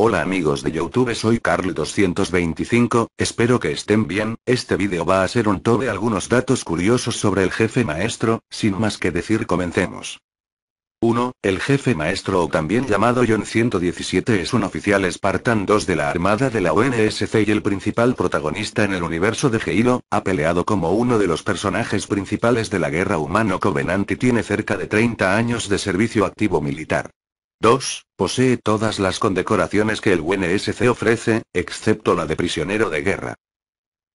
Hola amigos de Youtube soy Carl225, espero que estén bien, este video va a ser un todo de algunos datos curiosos sobre el jefe maestro, sin más que decir comencemos. 1. El jefe maestro o también llamado John 117 es un oficial Spartan 2 de la Armada de la UNSC y el principal protagonista en el universo de Geilo, ha peleado como uno de los personajes principales de la guerra humano Covenant y tiene cerca de 30 años de servicio activo militar. 2. Posee todas las condecoraciones que el UNSC e ofrece, excepto la de prisionero de guerra.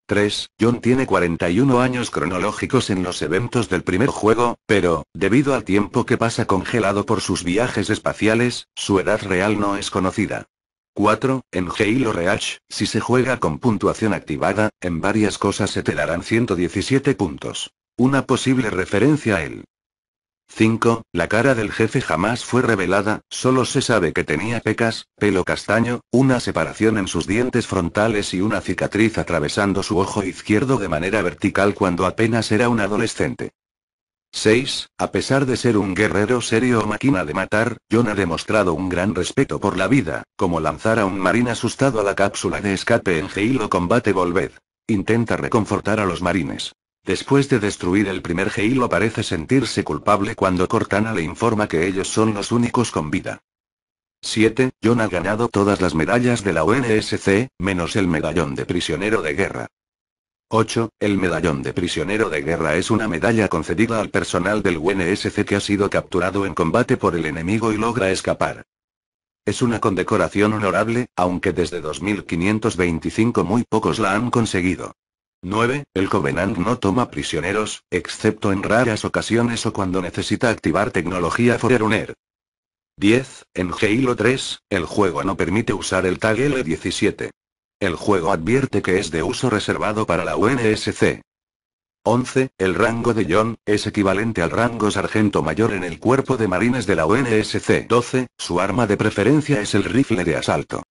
3. John tiene 41 años cronológicos en los eventos del primer juego, pero, debido al tiempo que pasa congelado por sus viajes espaciales, su edad real no es conocida. 4. En Halo Reach, si se juega con puntuación activada, en varias cosas se te darán 117 puntos. Una posible referencia a él. 5. La cara del jefe jamás fue revelada, solo se sabe que tenía pecas, pelo castaño, una separación en sus dientes frontales y una cicatriz atravesando su ojo izquierdo de manera vertical cuando apenas era un adolescente. 6. A pesar de ser un guerrero serio o máquina de matar, John ha demostrado un gran respeto por la vida, como lanzar a un marín asustado a la cápsula de escape en Geilo Combate Volved. Intenta reconfortar a los marines. Después de destruir el primer lo parece sentirse culpable cuando Cortana le informa que ellos son los únicos con vida. 7. John ha ganado todas las medallas de la UNSC, menos el medallón de prisionero de guerra. 8. El medallón de prisionero de guerra es una medalla concedida al personal del UNSC que ha sido capturado en combate por el enemigo y logra escapar. Es una condecoración honorable, aunque desde 2525 muy pocos la han conseguido. 9. El Covenant no toma prisioneros, excepto en raras ocasiones o cuando necesita activar tecnología Forerunner. 10. En Halo 3, el juego no permite usar el tag L17. El juego advierte que es de uso reservado para la UNSC. 11. El rango de John, es equivalente al rango sargento mayor en el cuerpo de marines de la UNSC. 12. Su arma de preferencia es el rifle de asalto.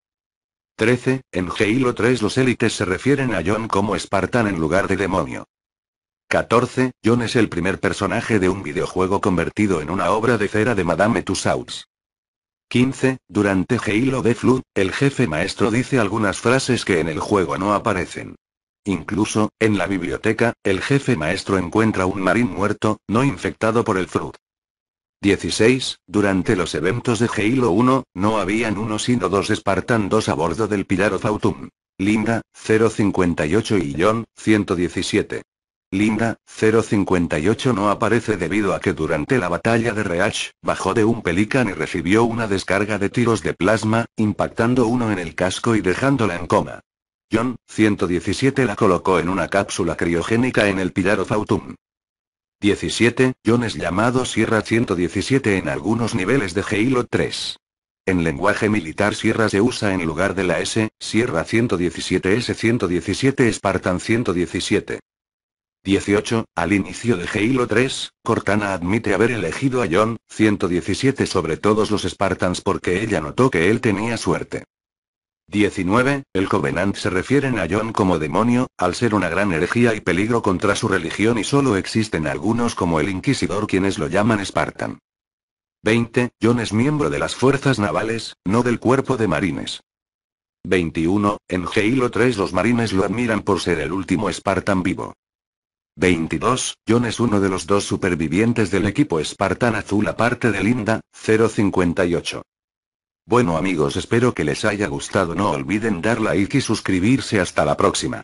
13. En Halo 3 los élites se refieren a John como Spartan en lugar de demonio. 14. John es el primer personaje de un videojuego convertido en una obra de cera de Madame Tussauds. 15. Durante Halo de Flood, el jefe maestro dice algunas frases que en el juego no aparecen. Incluso, en la biblioteca, el jefe maestro encuentra un marín muerto, no infectado por el Flood. 16. Durante los eventos de Halo 1, no habían uno sino dos 2 a bordo del Pilar of Autumn. Linda, 058 y John, 117. Linda, 058 no aparece debido a que durante la batalla de Reach, bajó de un pelican y recibió una descarga de tiros de plasma, impactando uno en el casco y dejándola en coma. John, 117 la colocó en una cápsula criogénica en el Pilar of Autumn. 17, John es llamado Sierra 117 en algunos niveles de Halo 3. En lenguaje militar Sierra se usa en lugar de la S, Sierra 117 S117 Spartan 117. 18. Al inicio de Halo 3, Cortana admite haber elegido a John, 117 sobre todos los Spartans porque ella notó que él tenía suerte. 19. El Covenant se refieren a John como demonio, al ser una gran herejía y peligro contra su religión y solo existen algunos como el Inquisidor quienes lo llaman Spartan. 20. John es miembro de las fuerzas navales, no del cuerpo de marines. 21. En Halo 3 los marines lo admiran por ser el último Spartan vivo. 22. John es uno de los dos supervivientes del equipo Spartan azul aparte de Linda, 058. Bueno amigos espero que les haya gustado no olviden dar like y suscribirse hasta la próxima.